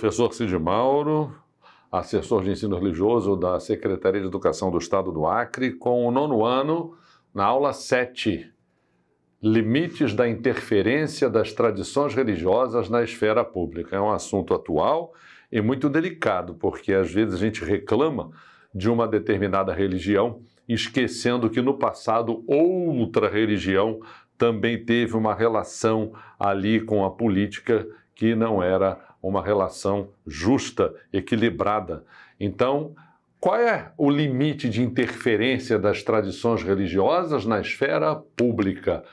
professor Cid Mauro, assessor de ensino religioso da Secretaria de Educação do Estado do Acre, com o nono ano, na aula 7, Limites da Interferência das Tradições Religiosas na Esfera Pública. É um assunto atual e muito delicado, porque às vezes a gente reclama de uma determinada religião, esquecendo que no passado outra religião também teve uma relação ali com a política que não era uma relação justa, equilibrada. Então, qual é o limite de interferência das tradições religiosas na esfera pública?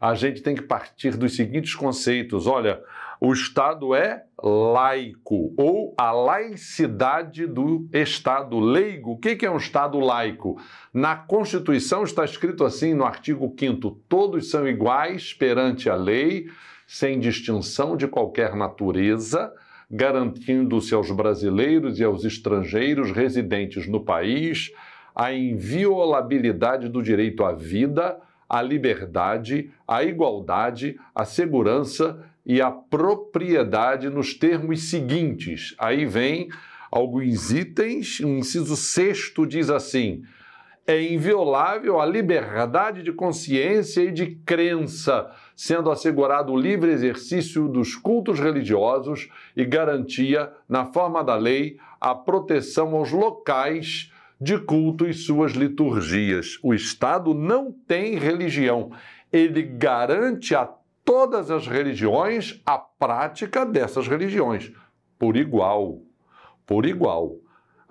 A gente tem que partir dos seguintes conceitos. Olha, o Estado é laico, ou a laicidade do Estado leigo. O que é um Estado laico? Na Constituição está escrito assim, no artigo 5: todos são iguais perante a lei sem distinção de qualquer natureza, garantindo-se aos brasileiros e aos estrangeiros residentes no país a inviolabilidade do direito à vida, à liberdade, à igualdade, à segurança e à propriedade nos termos seguintes. Aí vem alguns itens, o inciso sexto diz assim: é inviolável a liberdade de consciência e de crença, sendo assegurado o livre exercício dos cultos religiosos e garantia, na forma da lei, a proteção aos locais de culto e suas liturgias. O Estado não tem religião. Ele garante a todas as religiões a prática dessas religiões, por igual. Por igual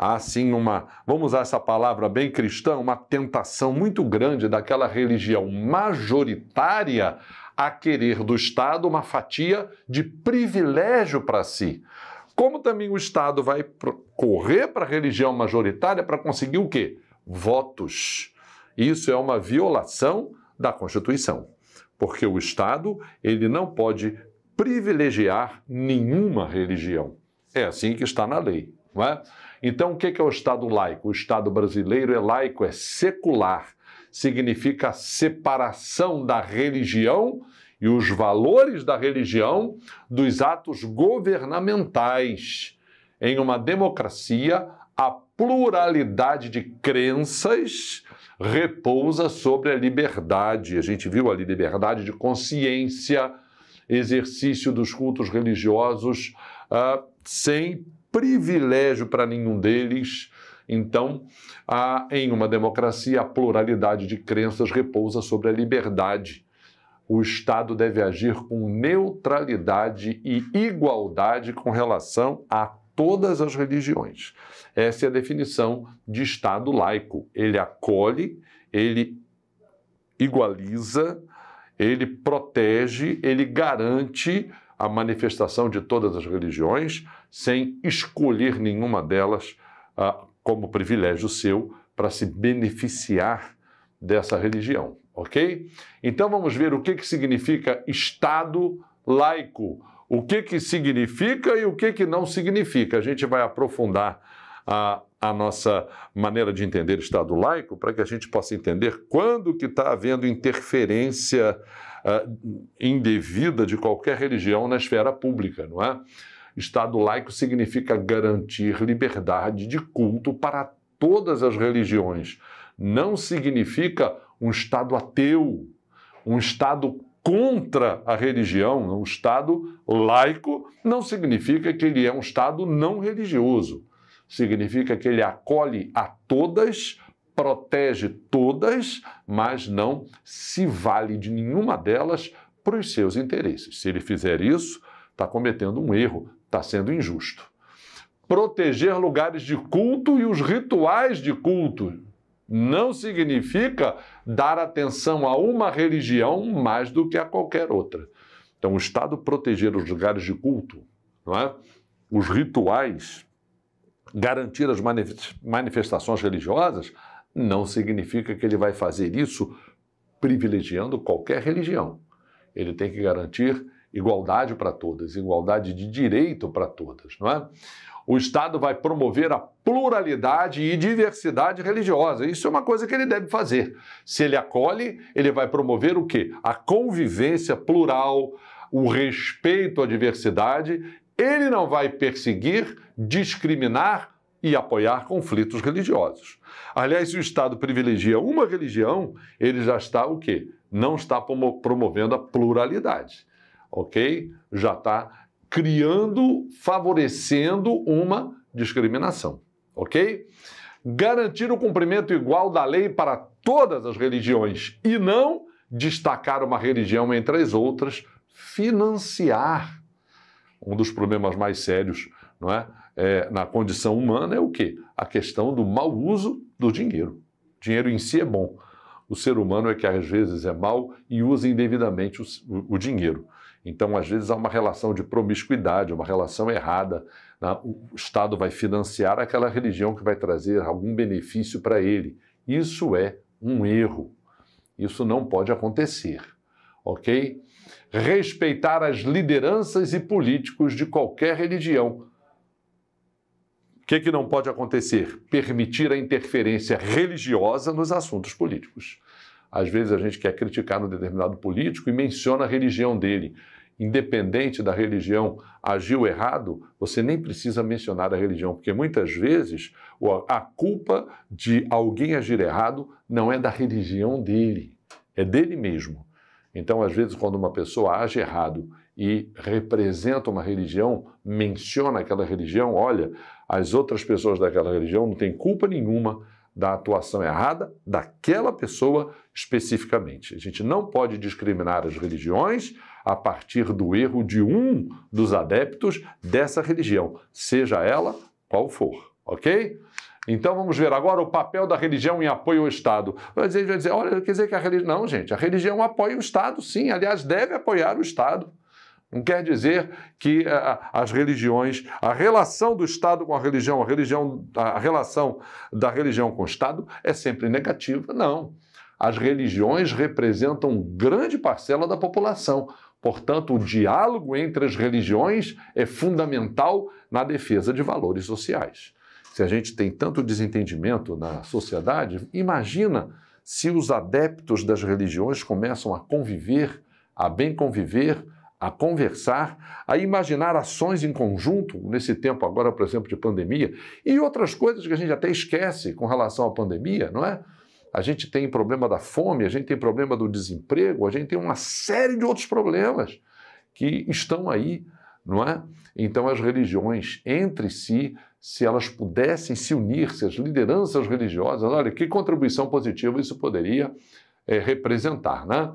há sim uma, vamos usar essa palavra bem cristã, uma tentação muito grande daquela religião majoritária a querer do Estado uma fatia de privilégio para si. Como também o Estado vai correr para a religião majoritária para conseguir o quê? Votos. Isso é uma violação da Constituição, porque o Estado, ele não pode privilegiar nenhuma religião. É assim que está na lei, não é? Então, o é que é o Estado laico? O Estado brasileiro é laico, é secular. Significa separação da religião e os valores da religião dos atos governamentais. Em uma democracia, a pluralidade de crenças repousa sobre a liberdade. A gente viu ali liberdade de consciência, exercício dos cultos religiosos uh, sem privilégio para nenhum deles. Então, em uma democracia, a pluralidade de crenças repousa sobre a liberdade. O Estado deve agir com neutralidade e igualdade com relação a todas as religiões. Essa é a definição de Estado laico. Ele acolhe, ele igualiza, ele protege, ele garante a manifestação de todas as religiões, sem escolher nenhuma delas ah, como privilégio seu para se beneficiar dessa religião, ok? Então vamos ver o que, que significa Estado laico, o que, que significa e o que, que não significa. A gente vai aprofundar a, a nossa maneira de entender Estado laico para que a gente possa entender quando que está havendo interferência ah, indevida de qualquer religião na esfera pública, não é? Estado laico significa garantir liberdade de culto para todas as religiões. Não significa um Estado ateu, um Estado contra a religião, um Estado laico, não significa que ele é um Estado não religioso. Significa que ele acolhe a todas, protege todas, mas não se vale de nenhuma delas para os seus interesses. Se ele fizer isso, está cometendo um erro, Está sendo injusto. Proteger lugares de culto e os rituais de culto não significa dar atenção a uma religião mais do que a qualquer outra. Então, o Estado proteger os lugares de culto, não é? os rituais, garantir as manifestações religiosas, não significa que ele vai fazer isso privilegiando qualquer religião. Ele tem que garantir igualdade para todas, igualdade de direito para todas, não é? O Estado vai promover a pluralidade e diversidade religiosa. Isso é uma coisa que ele deve fazer. Se ele acolhe, ele vai promover o quê? A convivência plural, o respeito à diversidade. Ele não vai perseguir, discriminar e apoiar conflitos religiosos. Aliás, se o Estado privilegia uma religião, ele já está o quê? Não está promovendo a pluralidade ok? Já está criando, favorecendo uma discriminação, ok? Garantir o cumprimento igual da lei para todas as religiões e não destacar uma religião entre as outras, financiar um dos problemas mais sérios, não é? é? na condição humana é o quê? A questão do mau uso do dinheiro. Dinheiro em si é bom. O ser humano é que às vezes é mau e usa indevidamente o, o, o dinheiro. Então, às vezes, há uma relação de promiscuidade, uma relação errada. Né? O Estado vai financiar aquela religião que vai trazer algum benefício para ele. Isso é um erro. Isso não pode acontecer. Ok? Respeitar as lideranças e políticos de qualquer religião. O que, que não pode acontecer? Permitir a interferência religiosa nos assuntos políticos. Às vezes a gente quer criticar um determinado político e menciona a religião dele. Independente da religião, agiu errado, você nem precisa mencionar a religião, porque muitas vezes a culpa de alguém agir errado não é da religião dele, é dele mesmo. Então, às vezes, quando uma pessoa age errado e representa uma religião, menciona aquela religião, olha, as outras pessoas daquela religião não têm culpa nenhuma da atuação errada daquela pessoa especificamente. A gente não pode discriminar as religiões a partir do erro de um dos adeptos dessa religião, seja ela qual for, ok? Então vamos ver agora o papel da religião em apoio ao Estado. Vai dizer, vai dizer olha, quer dizer que a religião. Não, gente, a religião apoia o Estado, sim. Aliás, deve apoiar o Estado. Não quer dizer que eh, as religiões, a relação do Estado com a religião, a religião, a relação da religião com o Estado é sempre negativa, não. As religiões representam grande parcela da população. Portanto, o diálogo entre as religiões é fundamental na defesa de valores sociais. Se a gente tem tanto desentendimento na sociedade, imagina se os adeptos das religiões começam a conviver, a bem conviver, a conversar, a imaginar ações em conjunto, nesse tempo agora, por exemplo, de pandemia, e outras coisas que a gente até esquece com relação à pandemia, não é? A gente tem problema da fome, a gente tem problema do desemprego, a gente tem uma série de outros problemas que estão aí, não é? Então, as religiões entre si, se elas pudessem se unir, se as lideranças religiosas, olha que contribuição positiva isso poderia é, representar, né?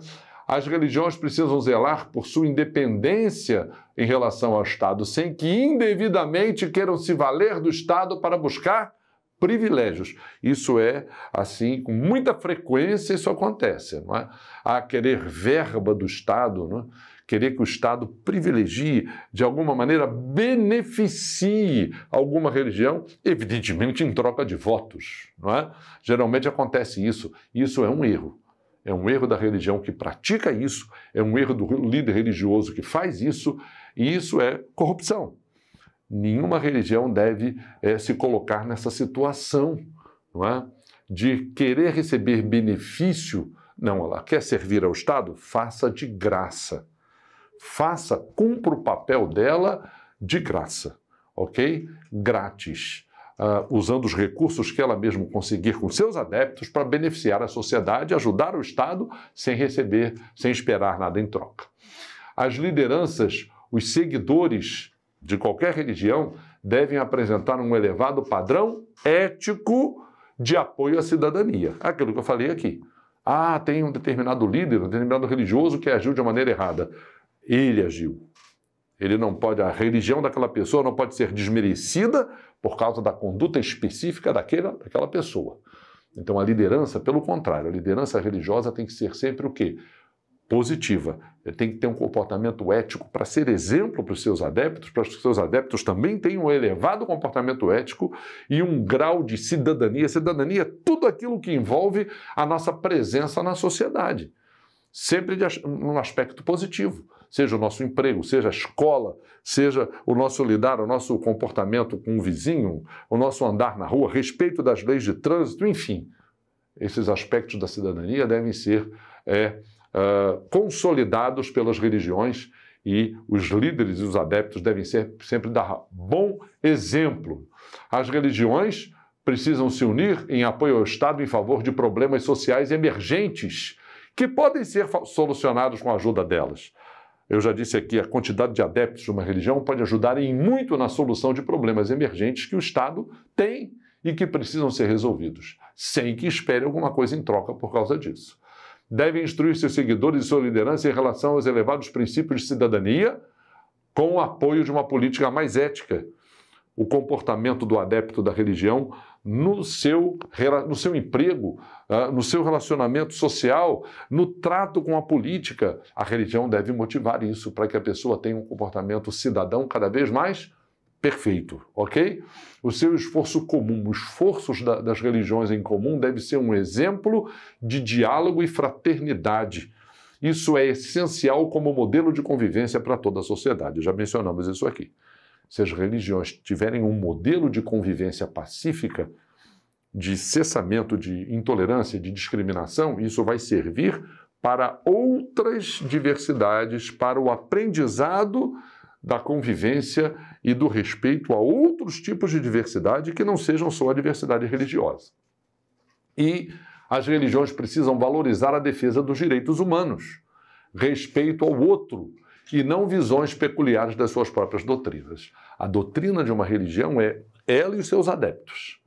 as religiões precisam zelar por sua independência em relação ao Estado, sem que indevidamente queiram se valer do Estado para buscar privilégios. Isso é assim, com muita frequência isso acontece, não é? A querer verba do Estado, é? querer que o Estado privilegie, de alguma maneira beneficie alguma religião, evidentemente em troca de votos, não é? Geralmente acontece isso. Isso é um erro é um erro da religião que pratica isso, é um erro do líder religioso que faz isso, e isso é corrupção. Nenhuma religião deve é, se colocar nessa situação não é? de querer receber benefício. Não, ela quer servir ao Estado? Faça de graça. Faça, cumpra o papel dela de graça, ok? Grátis. Uh, usando os recursos que ela mesma conseguir com seus adeptos para beneficiar a sociedade, ajudar o Estado sem receber, sem esperar nada em troca. As lideranças, os seguidores de qualquer religião, devem apresentar um elevado padrão ético de apoio à cidadania. Aquilo que eu falei aqui. Ah, tem um determinado líder, um determinado religioso que agiu de uma maneira errada. Ele agiu. Ele não pode, a religião daquela pessoa não pode ser desmerecida por causa da conduta específica daquela, daquela pessoa. Então a liderança, pelo contrário, a liderança religiosa tem que ser sempre o quê? Positiva. Ele tem que ter um comportamento ético para ser exemplo para os seus adeptos, para que os seus adeptos também tenham um elevado comportamento ético e um grau de cidadania. Cidadania é tudo aquilo que envolve a nossa presença na sociedade, sempre de, num aspecto positivo seja o nosso emprego, seja a escola, seja o nosso lidar, o nosso comportamento com o vizinho, o nosso andar na rua, respeito das leis de trânsito, enfim. Esses aspectos da cidadania devem ser é, uh, consolidados pelas religiões e os líderes e os adeptos devem ser, sempre dar bom exemplo. As religiões precisam se unir em apoio ao Estado em favor de problemas sociais emergentes que podem ser solucionados com a ajuda delas. Eu já disse aqui, a quantidade de adeptos de uma religião pode ajudar em muito na solução de problemas emergentes que o Estado tem e que precisam ser resolvidos, sem que espere alguma coisa em troca por causa disso. Devem instruir seus seguidores e sua liderança em relação aos elevados princípios de cidadania, com o apoio de uma política mais ética. O comportamento do adepto da religião no seu, no seu emprego, ah, no seu relacionamento social, no trato com a política. A religião deve motivar isso para que a pessoa tenha um comportamento cidadão cada vez mais perfeito, ok? O seu esforço comum, os esforços das religiões em comum deve ser um exemplo de diálogo e fraternidade. Isso é essencial como modelo de convivência para toda a sociedade. Já mencionamos isso aqui se as religiões tiverem um modelo de convivência pacífica, de cessamento de intolerância, de discriminação, isso vai servir para outras diversidades, para o aprendizado da convivência e do respeito a outros tipos de diversidade que não sejam só a diversidade religiosa. E as religiões precisam valorizar a defesa dos direitos humanos, respeito ao outro, que não visões peculiares das suas próprias doutrinas. A doutrina de uma religião é ela e os seus adeptos.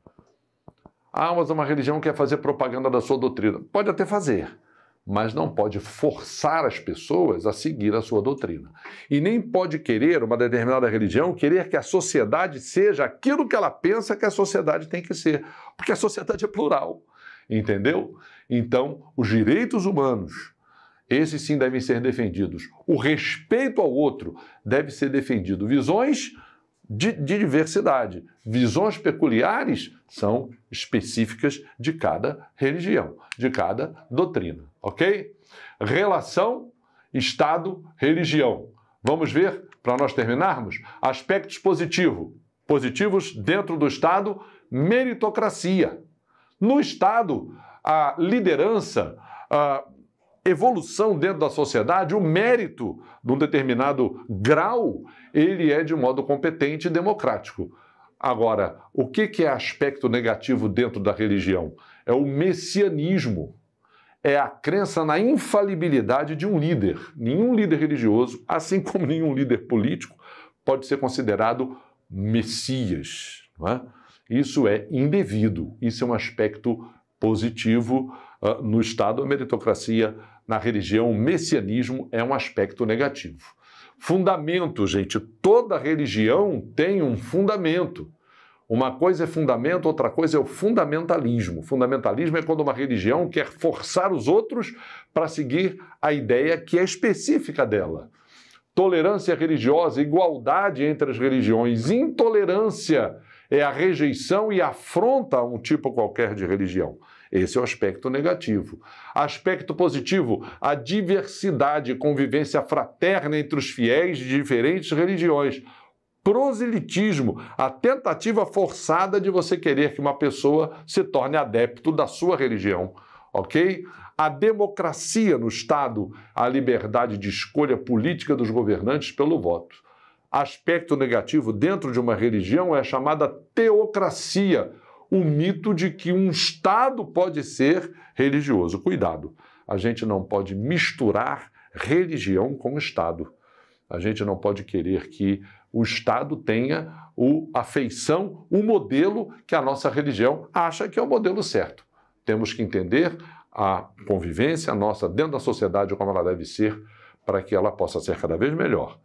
Ah, mas uma religião quer fazer propaganda da sua doutrina. Pode até fazer, mas não pode forçar as pessoas a seguir a sua doutrina. E nem pode querer uma determinada religião querer que a sociedade seja aquilo que ela pensa que a sociedade tem que ser, porque a sociedade é plural. Entendeu? Então, os direitos humanos, esses sim devem ser defendidos. O respeito ao outro deve ser defendido. Visões de, de diversidade, visões peculiares são específicas de cada religião, de cada doutrina, ok? Relação, Estado, religião. Vamos ver, para nós terminarmos, aspectos positivo, positivos dentro do Estado, meritocracia. No Estado, a liderança, a evolução dentro da sociedade, o mérito de um determinado grau, ele é de modo competente e democrático. Agora, o que é aspecto negativo dentro da religião? É o messianismo. É a crença na infalibilidade de um líder. Nenhum líder religioso, assim como nenhum líder político, pode ser considerado messias. É? Isso é indevido, isso é um aspecto positivo ah, no Estado, a meritocracia na religião, o messianismo é um aspecto negativo. Fundamento, gente, toda religião tem um fundamento. Uma coisa é fundamento, outra coisa é o fundamentalismo. Fundamentalismo é quando uma religião quer forçar os outros para seguir a ideia que é específica dela. Tolerância religiosa, igualdade entre as religiões, intolerância é a rejeição e afronta a um tipo qualquer de religião. Esse é o aspecto negativo. Aspecto positivo, a diversidade, convivência fraterna entre os fiéis de diferentes religiões. Proselitismo, a tentativa forçada de você querer que uma pessoa se torne adepto da sua religião, ok? A democracia no Estado, a liberdade de escolha política dos governantes pelo voto aspecto negativo dentro de uma religião é a chamada teocracia, o mito de que um Estado pode ser religioso. Cuidado, a gente não pode misturar religião com Estado. A gente não pode querer que o Estado tenha o, a feição, o modelo que a nossa religião acha que é o modelo certo. Temos que entender a convivência nossa dentro da sociedade como ela deve ser para que ela possa ser cada vez melhor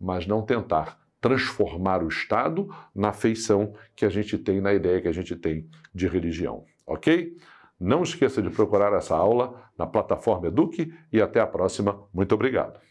mas não tentar transformar o Estado na feição que a gente tem, na ideia que a gente tem de religião. Ok? Não esqueça de procurar essa aula na plataforma Eduque e até a próxima. Muito obrigado.